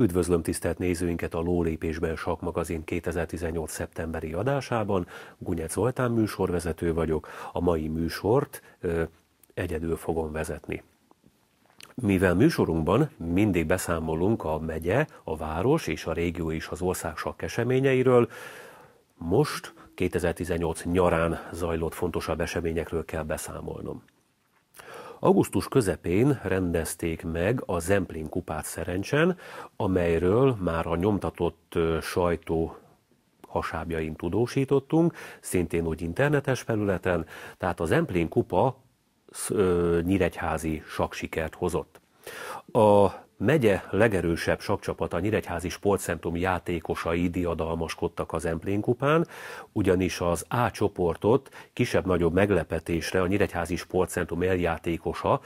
Üdvözlöm tisztelt nézőinket a Lólépésben magazin 2018. szeptemberi adásában. Gunyec Zoltán műsorvezető vagyok. A mai műsort ö, egyedül fogom vezetni. Mivel műsorunkban mindig beszámolunk a megye, a város és a régió és az ország sak eseményeiről, most 2018 nyarán zajlott fontosabb eseményekről kell beszámolnom. Augusztus közepén rendezték meg a Zemplén kupát Szerencsen, amelyről már a nyomtatott sajtó hasábjain tudósítottunk, szintén úgy internetes felületen, tehát a Zemplén kupa nyíregyházi saksikert hozott. A megye legerősebb sakcsapat, a Nyíregyházi Sportcentrum játékosai diadalmaskodtak az Emplén kupán, ugyanis az A csoportot kisebb-nagyobb meglepetésre a Nyíregyházi Sportcentrum eljátékosa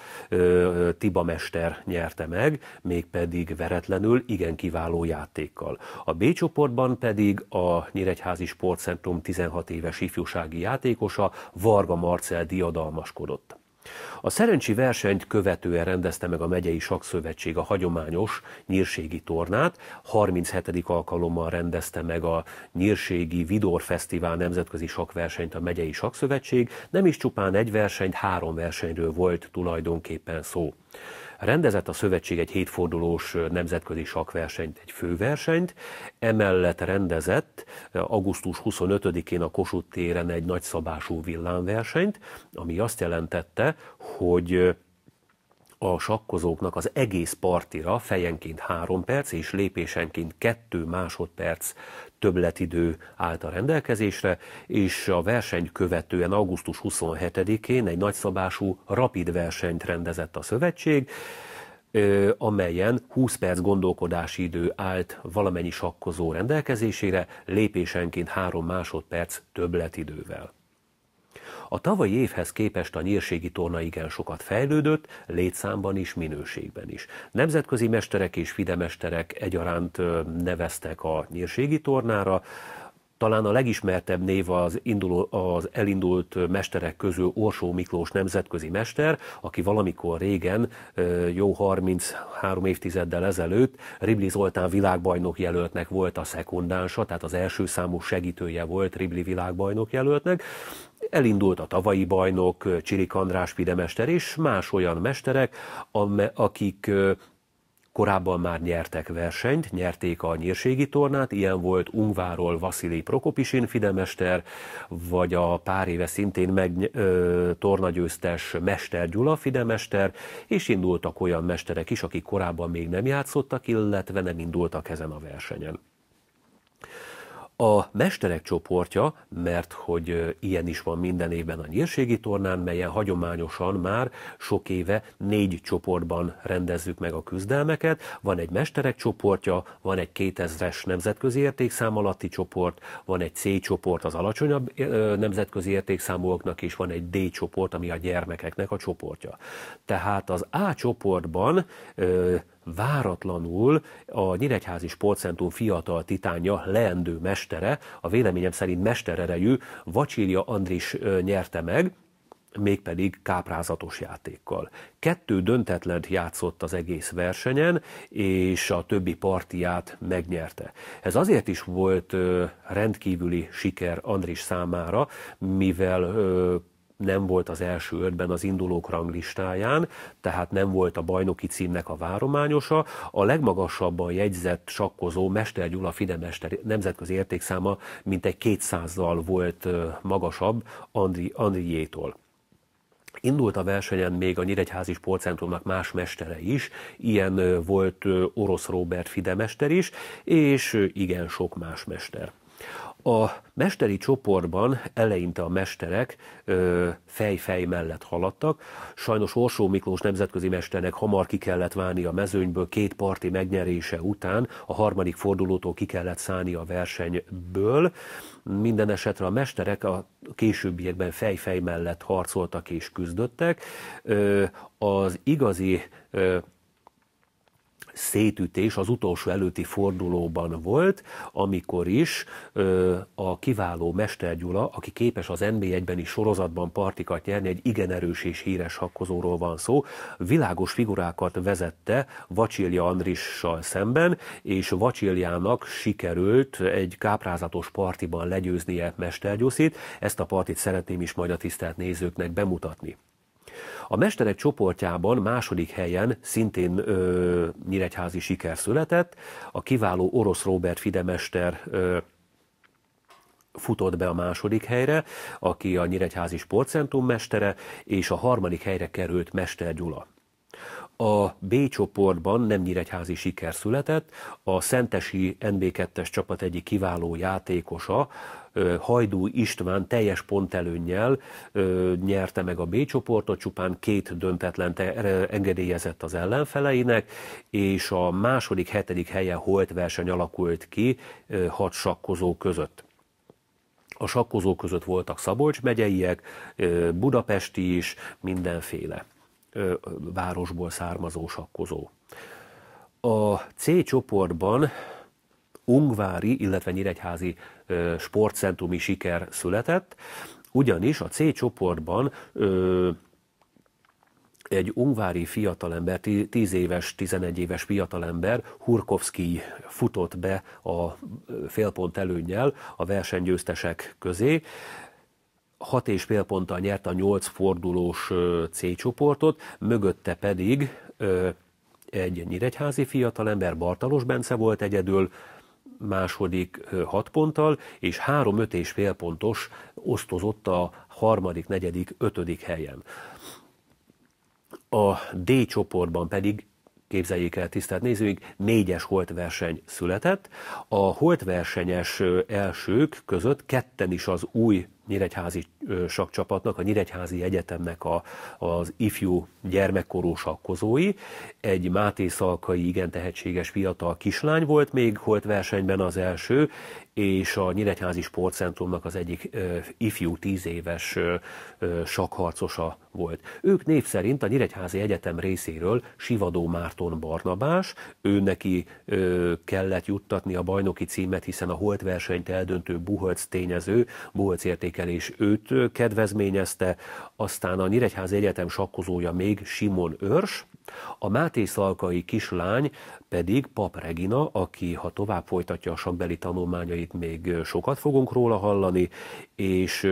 Tiba Mester nyerte meg, mégpedig veretlenül igen kiváló játékkal. A B csoportban pedig a Nyíregyházi Sportcentrum 16 éves ifjúsági játékosa Varga Marcel diadalmaskodott. A szerencsi versenyt követően rendezte meg a megyei sakszövetség a hagyományos nyírségi tornát, 37. alkalommal rendezte meg a nyírségi Vidor Fesztivál nemzetközi sakversenyt a megyei sakszövetség, nem is csupán egy versenyt, három versenyről volt tulajdonképpen szó. Rendezett a szövetség egy hétfordulós nemzetközi sakversenyt, egy főversenyt, emellett rendezett augusztus 25-én a Kossuth téren egy nagyszabású villámversenyt, ami azt jelentette, hogy a sakkozóknak az egész partira fejenként három perc és lépésenként kettő másodperc többletidő állt a rendelkezésre, és a verseny követően augusztus 27-én egy nagyszabású rapid versenyt rendezett a szövetség, amelyen 20 perc gondolkodási idő állt valamennyi sakkozó rendelkezésére, lépésenként három másodperc többletidővel. A tavalyi évhez képest a nyírségi torna igen sokat fejlődött, létszámban is, minőségben is. Nemzetközi mesterek és fidemesterek egyaránt neveztek a nyírségi tornára, talán a legismertebb név az, induló, az elindult mesterek közül Orsó Miklós nemzetközi mester, aki valamikor régen, jó 33 évtizeddel ezelőtt Ribli Zoltán világbajnok jelöltnek volt a szekundánsa, tehát az első számú segítője volt Ribli világbajnok jelöltnek, elindult a tavalyi bajnok, Csirik András Pidemester és más olyan mesterek, akik Korábban már nyertek versenyt, nyerték a nyírségi tornát, ilyen volt Ungváról Vasili Prokopisin fidemester, vagy a pár éve szintén meg ö, tornagyőztes Mester Gyula fidemester, és indultak olyan mesterek is, akik korábban még nem játszottak, illetve nem indultak ezen a versenyen. A mesterek csoportja, mert hogy ilyen is van minden évben a nyírségi tornán, melyen hagyományosan már sok éve négy csoportban rendezzük meg a küzdelmeket. Van egy mesterek csoportja, van egy 2000-es nemzetközi értékszám alatti csoport, van egy C csoport az alacsonyabb nemzetközi értékszámúaknak, és van egy D csoport, ami a gyermekeknek a csoportja. Tehát az A csoportban váratlanul a Nyíregyházi Sportcentrum fiatal titánja, leendő mestere, a véleményem szerint mesterereű Vacsilia Andris nyerte meg, mégpedig káprázatos játékkal. Kettő döntetlent játszott az egész versenyen, és a többi partiát megnyerte. Ez azért is volt rendkívüli siker Andris számára, mivel nem volt az első ötben az indulók ranglistáján, tehát nem volt a bajnoki címnek a várományosa. A legmagasabban jegyzett sakkozó Mester Gyula Fidemester nemzetközi értékszáma mintegy 200-zal volt magasabb Andri, Andriétól. Indult a versenyen még a Nyíregyházi Sportcentrumnak más mestere is, ilyen volt orosz Robert Fidemester is, és igen sok más mester. A mesteri csoportban eleinte a mesterek fej-fej mellett haladtak. Sajnos Orsó Miklós nemzetközi mesternek hamar ki kellett válni a mezőnyből két parti megnyerése után, a harmadik fordulótól ki kellett szállni a versenyből. Minden esetre a mesterek a későbbiekben fej-fej mellett harcoltak és küzdöttek. Az igazi szétütés az utolsó előtti fordulóban volt, amikor is ö, a kiváló Mester Gyula, aki képes az nb 1 is sorozatban partikat nyerni, egy igen erős és híres hakkozóról van szó, világos figurákat vezette Vacsilja Andrissal szemben, és Vacsiljának sikerült egy káprázatos partiban legyőznie Mester Gyuszit. Ezt a partit szeretném is majd a tisztelt nézőknek bemutatni. A mesterek csoportjában második helyen szintén ö, nyíregyházi siker született, a kiváló orosz Robert Fidemester ö, futott be a második helyre, aki a Nyíregyházi Sportcentrum mestere, és a harmadik helyre került Mester Gyula. A B csoportban nem nyíregyházi siker született, a Szentesi NB2-es csapat egyik kiváló játékosa, Hajdú István teljes pontelőnnyel nyerte meg a B csoportot, csupán két döntetlen engedélyezett az ellenfeleinek, és a második, hetedik helye holt verseny alakult ki hat sakkozó között. A sakkozó között voltak Szabolcs megyeiek, budapesti is, mindenféle városból származó sakkozó. A C csoportban Ungvári, illetve Nyíregyházi ö, sportcentrumi siker született, ugyanis a C csoportban ö, egy ungvári fiatalember, 10 éves, 11 éves fiatalember, Hurkovski futott be a félpont előnyel a versenygyőztesek közé hat és fél ponttal nyert a nyolc fordulós C csoportot, mögötte pedig egy nyíregyházi fiatalember, Bartalos Bence volt egyedül, második 6 ponttal, és 3-5 és fél pontos osztozott a harmadik, negyedik, ötödik helyen. A D csoportban pedig képzeljék el tisztelt nézőink, négyes holtverseny született. A holtversenyes elsők között ketten is az új Nyíregyházi sakcsapatnak, a Nyíregyházi Egyetemnek a, az ifjú gyermekkorú sakkozói. Egy Máté Szalkai igen tehetséges fiatal kislány volt még, holt versenyben az első, és a Nyíregyházi Sportcentrumnak az egyik ifjú tíz éves sakharcosa volt. Ők név szerint a Nyíregyházi Egyetem részéről Sivadó Márton Barnabás, ő neki kellett juttatni a bajnoki címet, hiszen a holt versenyt eldöntő Buholc tényező, Buholc értékelés őt kedvezményezte, aztán a Nyíregyházi Egyetem sakkozója még Simon Örs, a Máté Szalkai kislány pedig Pap Regina, aki ha tovább folytatja a sakbeli tanulmányait, még sokat fogunk róla hallani, és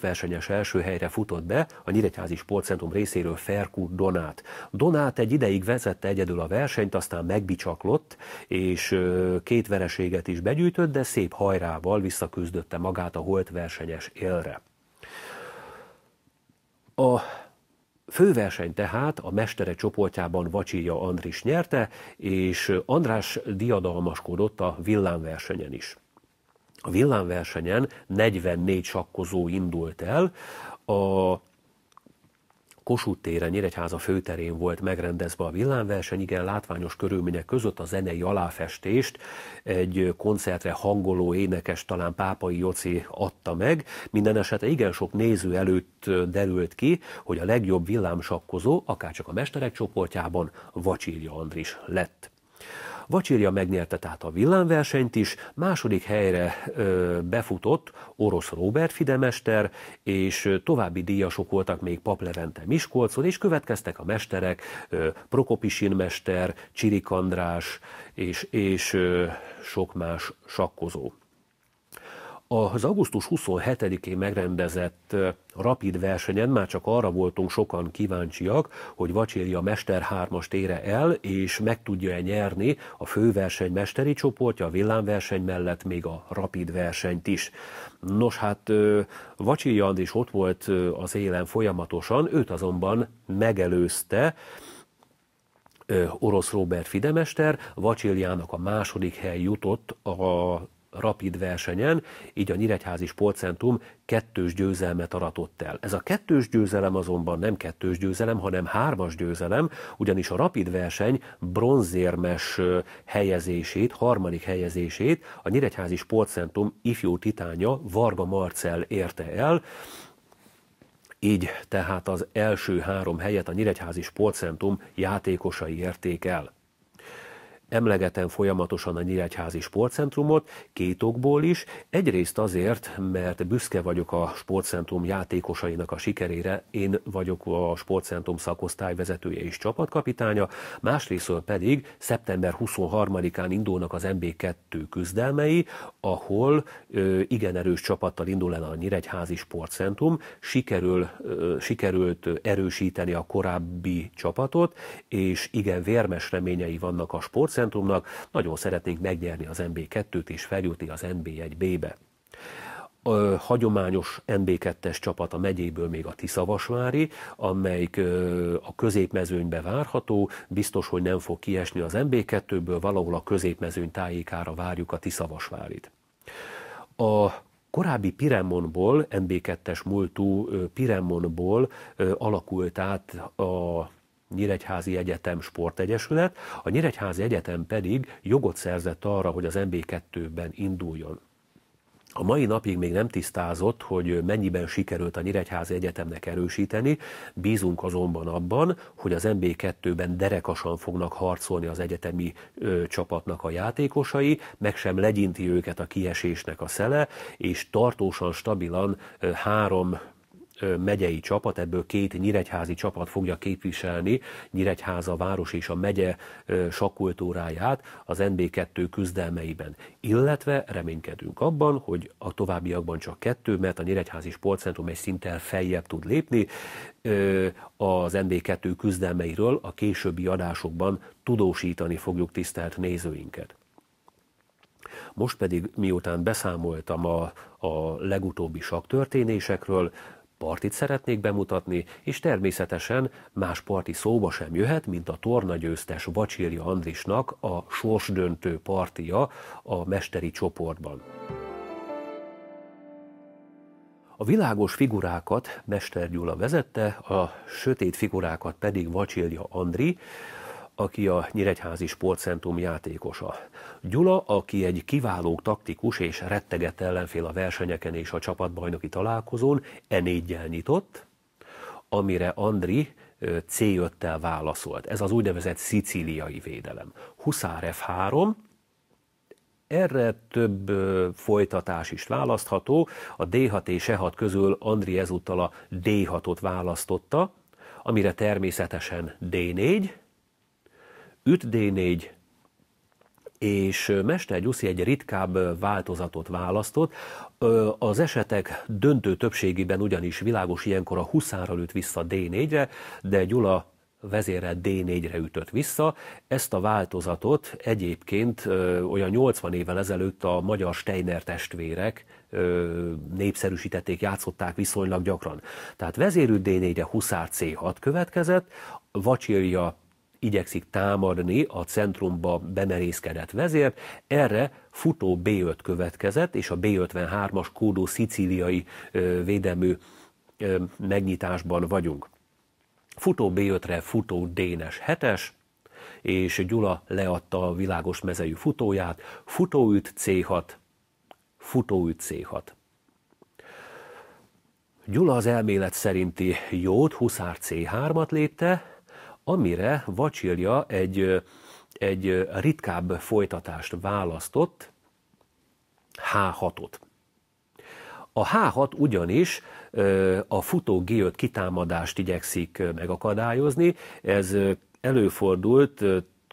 versenyes első helyre futott be a Nyíregyházi Sportcentrum részéről Ferkú Donát. Donát egy ideig vezette egyedül a versenyt, aztán megbicsaklott, és két vereséget is begyűjtött, de szép hajrával visszaküzdötte magát a versenyes élre. A főverseny tehát a mestere csoportjában Vacsilja Andris nyerte, és András diadalmaskodott a villámversenyen is. A villámversenyen 44 sakkozó indult el, a Kossuth téren Nyíregyháza főterén volt megrendezve a villámverseny, igen látványos körülmények között a zenei aláfestést egy koncertre hangoló énekes, talán Pápai Joci adta meg. Minden esetre igen sok néző előtt derült ki, hogy a legjobb villámsakkozó, akárcsak a mesterek csoportjában Vacsírja Andris lett. Vacsirja megnyerte tehát a villámversenyt is, második helyre ö, befutott orosz Robert Fidemester, és további díjasok voltak még Pap Levente Miskolcon, és következtek a mesterek, ö, Prokopisin mester, Csirik András, és, és ö, sok más sakkozó. Az augusztus 27-én megrendezett rapid versenyen már csak arra voltunk sokan kíváncsiak, hogy Vacséri a Mester 3-ast ére el, és meg tudja-e nyerni a főverseny mesteri csoportja, a villámverseny mellett még a rapid versenyt is. Nos hát Vacséri is ott volt az élen folyamatosan, őt azonban megelőzte, orosz Robert Fidemester, Vacsiljának a második hely jutott a rapid versenyen, így a Nyíregyházi Sportcentrum kettős győzelmet aratott el. Ez a kettős győzelem azonban nem kettős győzelem, hanem hármas győzelem, ugyanis a rapid verseny bronzérmes helyezését, harmadik helyezését a Nyíregyházi Sportcentrum ifjú titánya Varga Marcel érte el. Így tehát az első három helyet a Nyíregyházi Sportcentrum játékosai érték el. Emlegetem folyamatosan a Nyíregyházi Sportcentrumot, két okból is. Egyrészt azért, mert büszke vagyok a sportcentrum játékosainak a sikerére, én vagyok a sportcentrum szakosztály vezetője és csapatkapitánya, másrésztől pedig szeptember 23-án indulnak az MB2 küzdelmei, ahol ö, igen erős csapattal indul el a Nyíregyházi Sportcentrum, sikerül, ö, sikerült erősíteni a korábbi csapatot, és igen vérmes reményei vannak a sportcentrum centrumnak. Nagyon szeretnénk megnyerni az NB2-t és feljutni az NB1-be. A hagyományos NB2-es csapat a megyéből még a Tiszavasvári, amelyik a középmezőnybe várható, biztos, hogy nem fog kiesni az NB2-ből, valahol a középmezőny tájékára várjuk a Tiszavasvárit. A korábbi Piremonból, NB2-es múltú Piremonból alakult át a Nyíregyházi Egyetem Sportegyesület, a Nyíregyházi Egyetem pedig jogot szerzett arra, hogy az MB2-ben induljon. A mai napig még nem tisztázott, hogy mennyiben sikerült a Nyíregyházi Egyetemnek erősíteni, bízunk azonban abban, hogy az MB2-ben derekasan fognak harcolni az egyetemi ö, csapatnak a játékosai, meg sem legyinti őket a kiesésnek a szele, és tartósan, stabilan ö, három megyei csapat, ebből két nyíregyházi csapat fogja képviselni Nyíregyháza város és a megye sakkultúráját az NB2 küzdelmeiben. Illetve reménykedünk abban, hogy a továbbiakban csak kettő, mert a Nyíregyházi Sportcentrum egy szinttel feljebb tud lépni, az NB2 küzdelmeiről a későbbi adásokban tudósítani fogjuk tisztelt nézőinket. Most pedig, miután beszámoltam a, a legutóbbi történésekről, partit szeretnék bemutatni, és természetesen más parti szóba sem jöhet, mint a tornagyőztes Vacsírja Andrisnak a sorsdöntő partia a mesteri csoportban. A világos figurákat Mester Gyula vezette, a sötét figurákat pedig Vacsilja Andri, aki a Nyíregyházi Sportcentrum játékosa. Gyula, aki egy kiváló taktikus és rettegett ellenfél a versenyeken és a csapatbajnoki találkozón, e nyitott, amire Andri C5-tel válaszolt. Ez az úgynevezett szicíliai védelem. Huszár F3, erre több folytatás is választható. A D6 és E6 közül Andri ezúttal a D6-ot választotta, amire természetesen D4, 5D4 és Mester Gyuszi egy ritkább változatot választott. Az esetek döntő többségében ugyanis világos ilyenkor a huszára lőtt vissza D4-re, de Gyula vezére D4-re ütött vissza. Ezt a változatot egyébként olyan 80 évvel ezelőtt a magyar Steiner testvérek népszerűsítették, játszották viszonylag gyakran. Tehát vezérű D4-re huszár C6 következett, Vacsilja igyekszik támadni a centrumba bemerészkedett vezért, erre futó B5 következett, és a B53-as kódó szicíliai védelmű megnyitásban vagyunk. Futó B5-re futó Dénes 7-es, és Gyula leadta a világos mezejű futóját, futóüt C6, futóüt C6. Gyula az elmélet szerinti jót, Huszár C3-at lépte, amire Vacsilja egy, egy ritkább folytatást választott, H6-ot. A H6 ugyanis a futó G5 kitámadást igyekszik megakadályozni, ez előfordult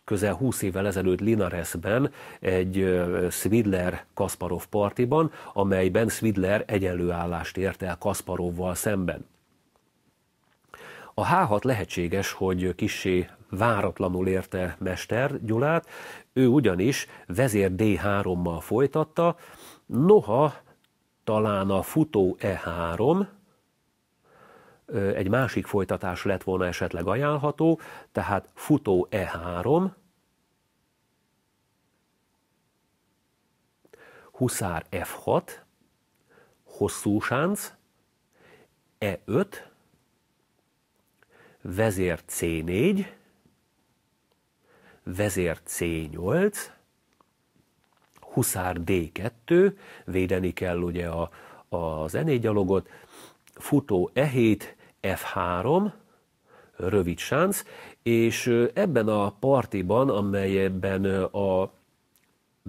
közel 20 évvel ezelőtt Linaresben egy Svidler-Kasparov partiban, amelyben Svidler egyenlőállást ért el Kasparovval szemben. A H6 lehetséges, hogy kisé váratlanul érte Mester Gyulát, ő ugyanis vezér D3-mal folytatta, noha talán a futó E3 egy másik folytatás lett volna esetleg ajánlható, tehát futó E3, huszár F6, hosszú sánc, E5, vezér C4, vezér C8, huszár D2, védeni kell ugye a, az E4 gyalogot, futó E7, F3, rövid sánc, és ebben a partiban, amelyben a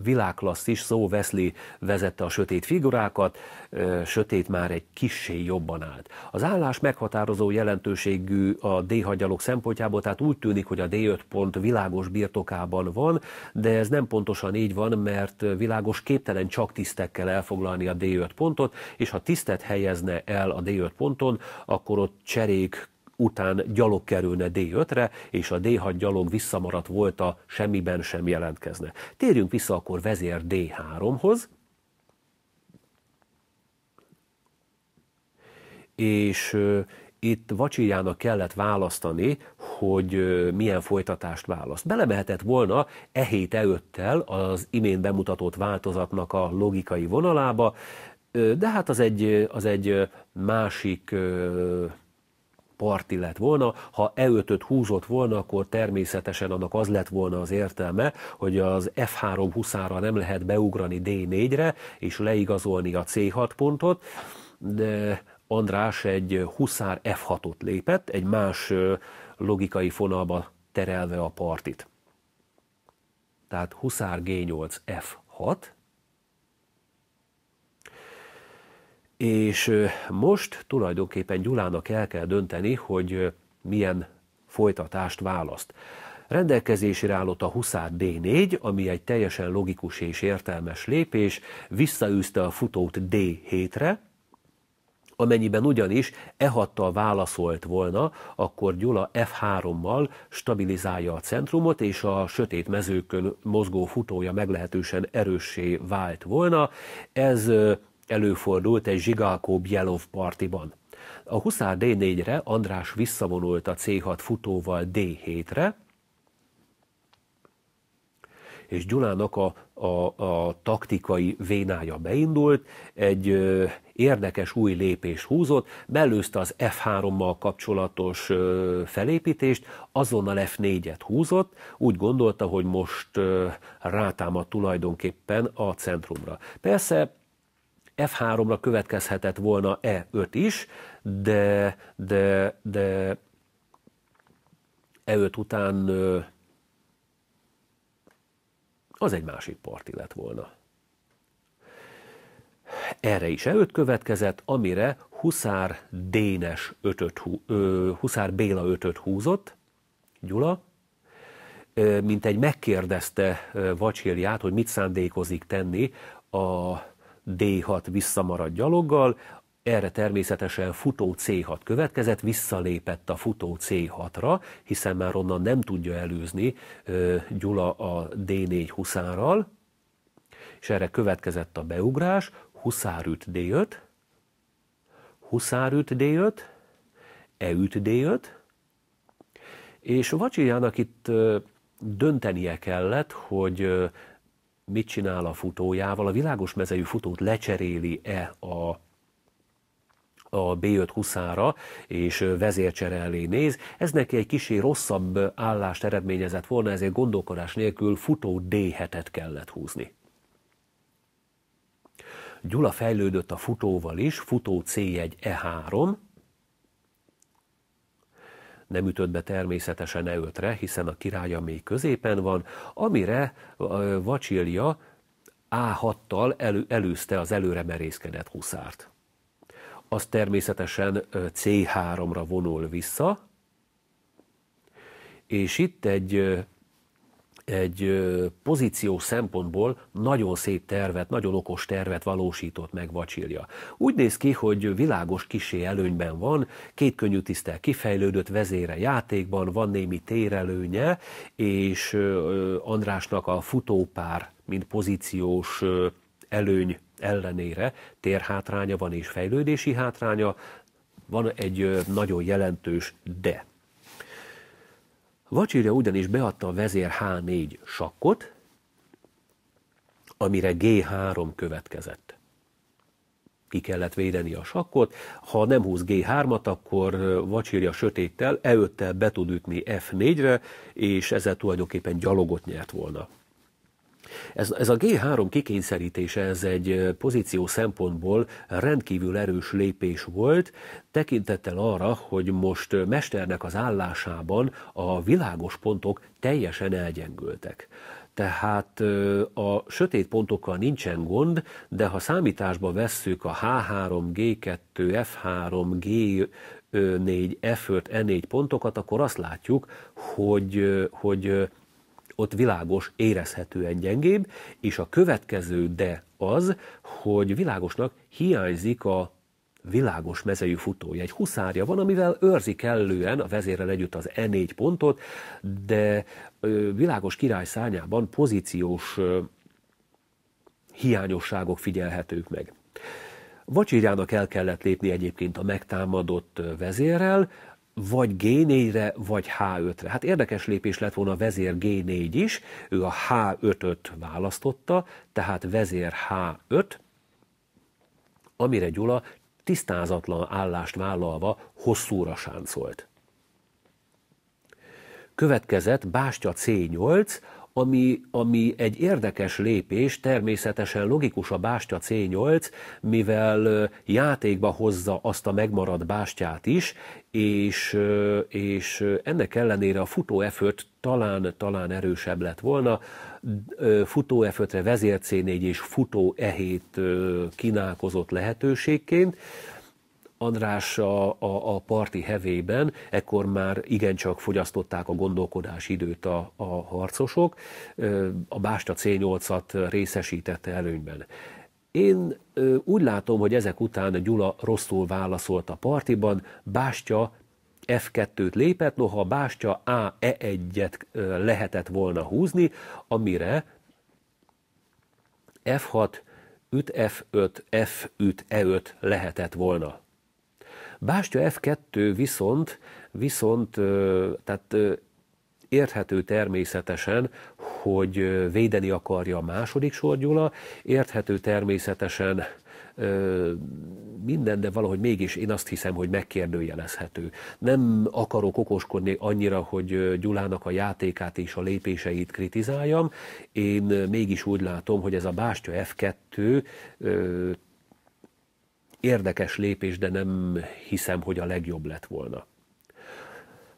világklasszis, szó Veszli vezette a sötét figurákat, sötét már egy kissé jobban állt. Az állás meghatározó jelentőségű a d hagyalok szempontjából, tehát úgy tűnik, hogy a D5 pont világos birtokában van, de ez nem pontosan így van, mert világos képtelen csak tisztekkel elfoglalni a D5 pontot, és ha tisztet helyezne el a D5 ponton, akkor ott cserék után gyalog kerülne D5-re, és a D6 gyalog visszamaradt volt a semmiben sem jelentkezne. Térjünk vissza akkor vezér D3-hoz, és itt Vacsijának kellett választani, hogy milyen folytatást választ. Belemehetett volna e hét előttel az imént bemutatott változatnak a logikai vonalába, de hát az egy, az egy másik parti lett volna. Ha e 5 húzott volna, akkor természetesen annak az lett volna az értelme, hogy az F3 huszára nem lehet beugrani D4-re, és leigazolni a C6 pontot, de András egy huszár F6-ot lépett, egy más logikai fonalba terelve a partit. Tehát huszár G8 F6, És most tulajdonképpen Gyulának el kell dönteni, hogy milyen folytatást választ. Rendelkezésére állott a Huszár D4, ami egy teljesen logikus és értelmes lépés, visszaűzte a futót D7-re, Amennyiben ugyanis E6-tal válaszolt volna, akkor Gyula F3-mal stabilizálja a centrumot, és a sötét mezőkön mozgó futója meglehetősen erőssé vált volna. Ez előfordult egy Zsigálkó bielov partiban. A Huszár D4-re András visszavonult a C6 futóval D7-re, és Gyulának a, a, a taktikai vénája beindult, egy ö, érdekes új lépés húzott, mellőzte az F3-mal kapcsolatos ö, felépítést, azonnal F4-et húzott, úgy gondolta, hogy most ö, rátámad tulajdonképpen a centrumra. Persze F3-ra következhetett volna E5 is, de, de, de E5 után az egy másik parti lett volna. Erre is E5 következett, amire Huszár Dénes ötöt, ö, Huszár Béla 5 húzott, Gyula, mint egy megkérdezte Vacsirját, hogy mit szándékozik tenni a D6 visszamarad gyaloggal, erre természetesen futó C6 következett, visszalépett a futó C6-ra, hiszen már onnan nem tudja előzni Gyula a D4 huszárral, és erre következett a beugrás, e üt D5, üt D5, üt D5, és Vacsijának itt döntenie kellett, hogy mit csinál a futójával, a világos mezejű futót lecseréli-e a a B5 huszára, és vezércsere elé néz. Ez neki egy kicsi rosszabb állást eredményezett volna, ezért gondolkodás nélkül futó D7-et kellett húzni. Gyula fejlődött a futóval is, futó C1 E3, nem ütött be természetesen Eötre, hiszen a királya még középen van, amire Vacsilja A6-tal elő, előzte az előre merészkedett huszárt. Az természetesen C3-ra vonul vissza, és itt egy egy pozíció szempontból nagyon szép tervet, nagyon okos tervet valósított meg Vacsilja. Úgy néz ki, hogy világos kisé előnyben van, két könnyű tisztel kifejlődött vezére játékban, van némi térelőnye, és Andrásnak a futópár, mint pozíciós előny ellenére térhátránya van és fejlődési hátránya, van egy nagyon jelentős de. Vacsirja ugyanis beadta a vezér H4 sakkot, amire G3 következett. Ki kellett védeni a sakkot, ha nem húz G3-at, akkor vacsírja sötéttel, e be tud ütni F4-re, és ezzel tulajdonképpen gyalogot nyert volna. Ez, ez a G3 kikényszerítése, ez egy pozíció szempontból rendkívül erős lépés volt, tekintettel arra, hogy most mesternek az állásában a világos pontok teljesen elgyengültek. Tehát a sötét pontokkal nincsen gond, de ha számításba vesszük a H3, G2, F3, G, 4, F5, E4 pontokat, akkor azt látjuk, hogy, hogy ott világos, érezhetően gyengébb, és a következő de az, hogy világosnak hiányzik a világos mezejű futója. Egy huszárja van, amivel őrzi kellően a vezérrel együtt az E4 pontot, de világos király szárnyában pozíciós hiányosságok figyelhetők meg. Vacsirjának el kellett lépni egyébként a megtámadott vezérrel, vagy G4-re, vagy H5-re. Hát érdekes lépés lett volna vezér G4 is, ő a H5-öt választotta, tehát vezér H5, amire Gyula tisztázatlan állást vállalva hosszúra sáncolt. Következett Bástya C8, ami, ami egy érdekes lépés, természetesen logikus a bástya C8, mivel játékba hozza azt a megmaradt bástyát is, és, és ennek ellenére a futó effort talán, talán erősebb lett volna. Futó f vezér C4 és futó E7 kínálkozott lehetőségként. András a, a, a parti hevében, ekkor már igencsak fogyasztották a gondolkodási időt a, a harcosok, a Básta C8-at részesítette előnyben. Én úgy látom, hogy ezek után Gyula rosszul válaszolt a partiban, Bástya F2-t lépett, noha a Bástya e AE1-et lehetett volna húzni, amire F6, üt F5, F 5 E5 lehetett volna. Bástya F2 viszont, viszont tehát érthető természetesen, hogy védeni akarja a második Gyula, érthető természetesen minden, de valahogy mégis én azt hiszem, hogy megkérdőjelezhető. Nem akarok okoskodni annyira, hogy Gyulának a játékát és a lépéseit kritizáljam. Én mégis úgy látom, hogy ez a Bástya F2 Érdekes lépés, de nem hiszem, hogy a legjobb lett volna.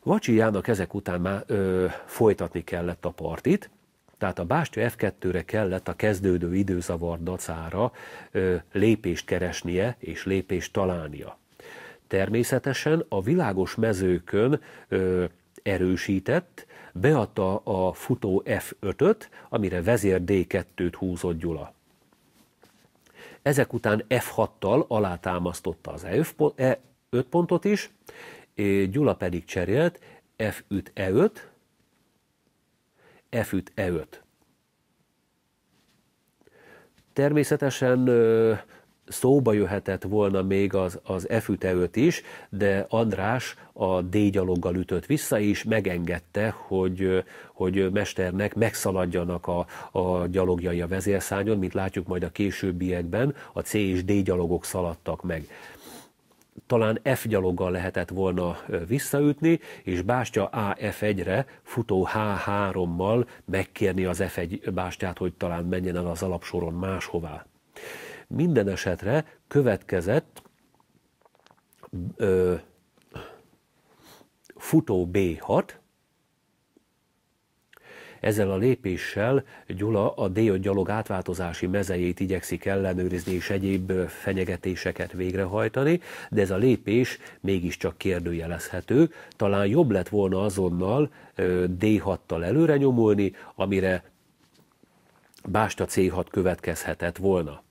Vacsi Jának ezek után már ö, folytatni kellett a partit, tehát a Bástya F2-re kellett a kezdődő időzavar dacára ö, lépést keresnie és lépést találnia. Természetesen a világos mezőkön ö, erősített, beadta a futó F5-öt, amire vezér D2-t húzott Gyula ezek után F6-tal alátámasztotta az E5 e pontot is, Gyula pedig cserélt F 5 E5, F 5 E5. Természetesen szóba jöhetett volna még az, az efüteőt is, de András a D-gyaloggal ütött vissza, és megengedte, hogy, hogy mesternek megszaladjanak a, a gyalogjai a vezérszányon, mint látjuk majd a későbbiekben, a C és D gyalogok szaladtak meg talán F gyaloggal lehetett volna visszaütni, és bástya AF1-re futó H3-mal megkérni az F1 bástyát, hogy talán menjen el az alapsoron máshová. Minden esetre következett ö, futó B6, ezzel a lépéssel Gyula a D5 gyalog átváltozási mezejét igyekszik ellenőrizni és egyéb fenyegetéseket végrehajtani, de ez a lépés mégiscsak kérdőjelezhető. Talán jobb lett volna azonnal D6-tal előre nyomulni, amire Básta C6 következhetett volna.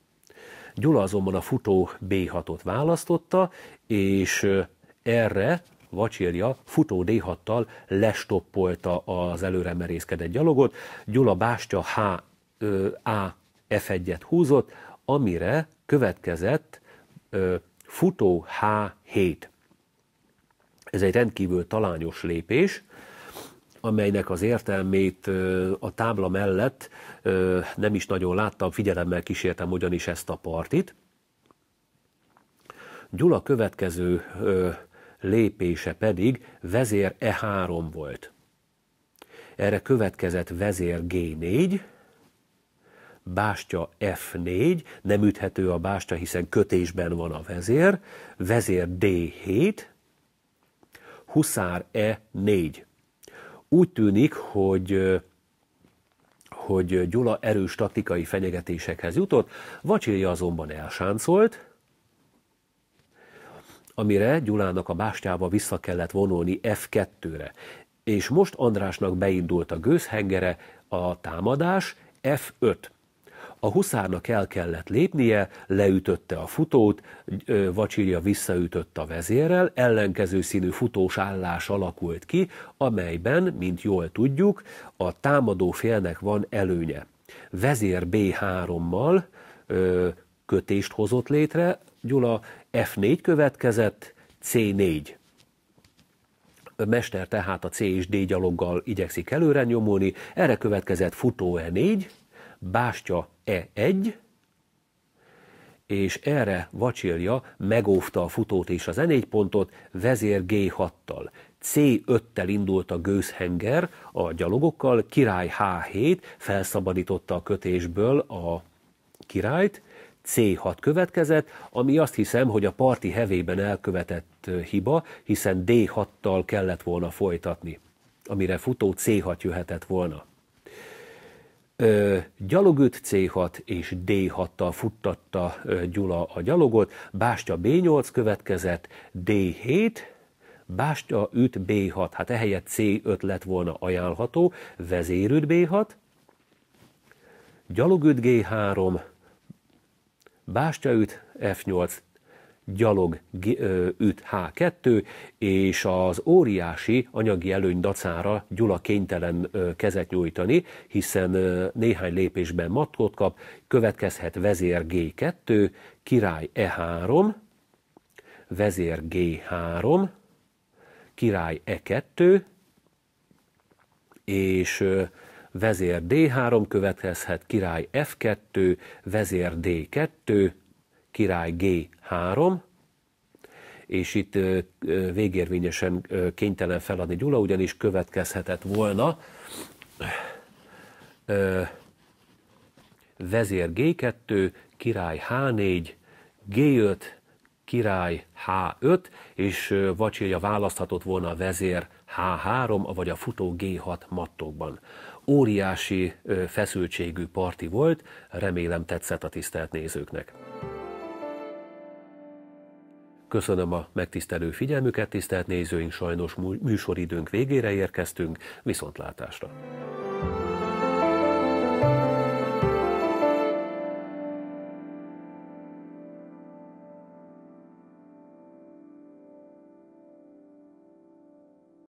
Gyula azonban a futó B6-ot választotta, és erre Vacsirja futó D6-tal lestoppolta az előre merészkedett gyalogot. Gyula bástya H, ö, A F1-et húzott, amire következett ö, futó H7. Ez egy rendkívül talányos lépés, amelynek az értelmét a tábla mellett nem is nagyon láttam, figyelemmel kísértem ugyanis ezt a partit. Gyula következő lépése pedig vezér E3 volt. Erre következett vezér G4, bástya F4, nem üthető a bástya, hiszen kötésben van a vezér, vezér D7, huszár E4. Úgy tűnik, hogy hogy Gyula erős taktikai fenyegetésekhez jutott, Vacsilja azonban elsáncolt, amire Gyulának a bástyába vissza kellett vonulni F2-re, és most Andrásnak beindult a gőzhengere, a támadás F5. A huszárnak el kellett lépnie, leütötte a futót, Vacsírja visszaütött a vezérrel, ellenkező színű futós állás alakult ki, amelyben, mint jól tudjuk, a támadó félnek van előnye. Vezér B3-mal kötést hozott létre, Gyula F4 következett, C4. A mester tehát a C és D gyaloggal igyekszik előre nyomulni, erre következett futó E4, bástya E1, és erre Vacsilja megóvta a futót és az E4 pontot vezér G6-tal. C5-tel indult a gőzhenger a gyalogokkal, király H7 felszabadította a kötésből a királyt, C6 következett, ami azt hiszem, hogy a parti hevében elkövetett hiba, hiszen D6-tal kellett volna folytatni, amire futó C6 jöhetett volna. Gyalogüt C6 és D6-tal futtatta Gyula a gyalogot, Bástya B8 következett, D7, Bástya üt B6, hát ehelyett C5 lett volna ajánlható, vezérüt B6, gyalogüt G3, Bástya üt F8, gyalog üt H2, és az óriási anyagi előny dacára Gyula kénytelen kezet nyújtani, hiszen néhány lépésben matkot kap, következhet vezér G2, király E3, vezér G3, király E2, és vezér D3 következhet, király F2, vezér D2, király G3, és itt végérvényesen kénytelen feladni Gyula, ugyanis következhetett volna vezér G2, király H4, G5, király H5, és vacsilja választhatott volna a vezér H3, vagy a futó G6 mattokban. Óriási feszültségű parti volt, remélem tetszett a tisztelt nézőknek. Köszönöm a megtisztelő figyelmüket, tisztelt nézőink, sajnos műsoridőnk végére érkeztünk, viszontlátásra!